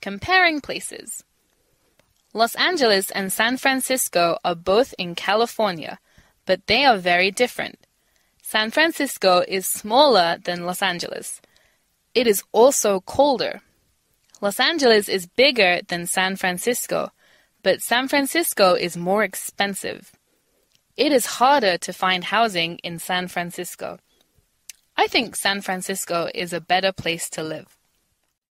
Comparing places. Los Angeles and San Francisco are both in California, but they are very different. San Francisco is smaller than Los Angeles. It is also colder. Los Angeles is bigger than San Francisco, but San Francisco is more expensive. It is harder to find housing in San Francisco. I think San Francisco is a better place to live.